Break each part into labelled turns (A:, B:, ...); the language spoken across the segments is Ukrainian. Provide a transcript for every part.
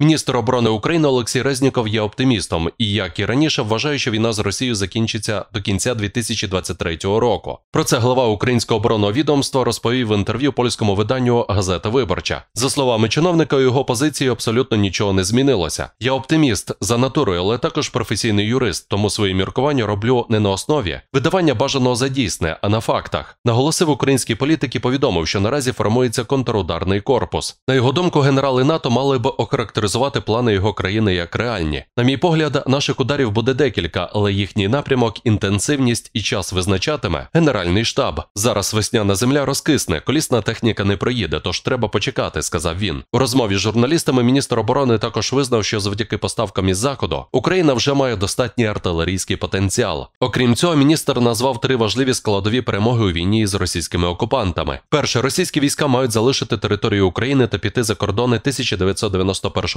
A: Міністр оборони України Олексій Резніков є оптимістом і, як і раніше, вважає, що війна з Росією закінчиться до кінця 2023 року. Про це глава українського оборонного відомства розповів в інтерв'ю польському виданню газета Виборча. За словами чиновника, у його позиції абсолютно нічого не змінилося. Я оптиміст за натурою, але також професійний юрист, тому свої міркування роблю не на основі видавання бажаного за дійсне, а на фактах. Наголосив український політик і повідомив, що наразі формується контрударний корпус. На його думку, генерали НАТО мали б охарактеризувати характеризувати плани його країни як реальні. На мій погляд, наших ударів буде декілька, але їхній напрямок, інтенсивність і час визначатиме Генеральний штаб. Зараз весняна земля розкисне, колісна техніка не проїде, тож треба почекати, сказав він. У розмові з журналістами міністр оборони також визнав, що завдяки поставкам із заходу Україна вже має достатній артилерійський потенціал. Окрім цього, міністр назвав три важливі складові перемоги у війні з російськими окупантами. Перше, російські війська мають залишити територію України та піти за кордони 1991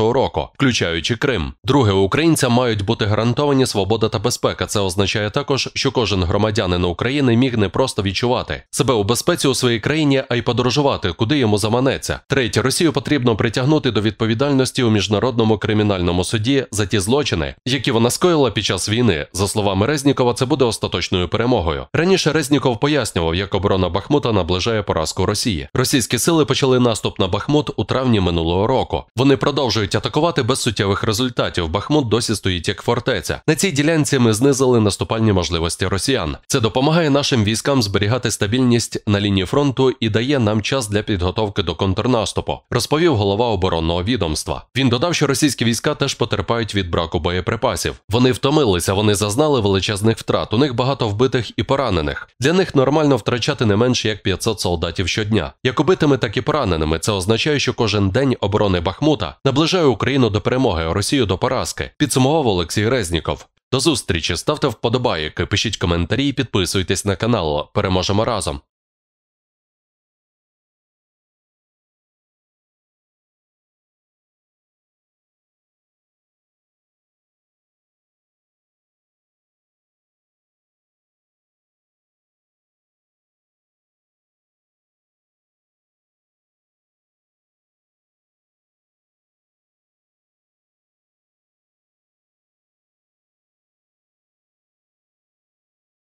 A: 2021 року, включаючи Крим. Друге, українцям мають бути гарантовані свобода та безпека. Це означає також, що кожен громадянин України міг не просто відчувати себе у безпеці у своїй країні, а й подорожувати, куди йому заманеться. Третє, Росію потрібно притягнути до відповідальності у міжнародному кримінальному суді за ті злочини, які вона скоїла під час війни. За словами Резнікова, це буде остаточною перемогою. Раніше Резніков пояснював, як оборона Бахмута наближає поразку Росії. Російські сили почали наступ на Бахмут у травні минулого року. Вони продовжують продовжують атакувати без суттєвих результатів. Бахмут досі стоїть як фортеця. На цій ділянці ми знизили наступальні можливості росіян. Це допомагає нашим військам зберігати стабільність на лінії фронту і дає нам час для підготовки до контрнаступу, розповів голова оборонного відомства. Він додав, що російські війська теж потерпають від браку боєприпасів. Вони втомилися, вони зазнали величезних втрат. У них багато вбитих і поранених. Для них нормально втрачати не менше як 500 солдатів щодня. Як убитими, так і пораненими. Це означає, що кожен день оборони Бахмута наближає. Закликаю Україну до перемоги, Росію до поразки. Підсумував Олексій Резніков. До зустрічі, ставте вподобайки, пишіть коментарі і підписуйтесь на канал. Переможемо разом.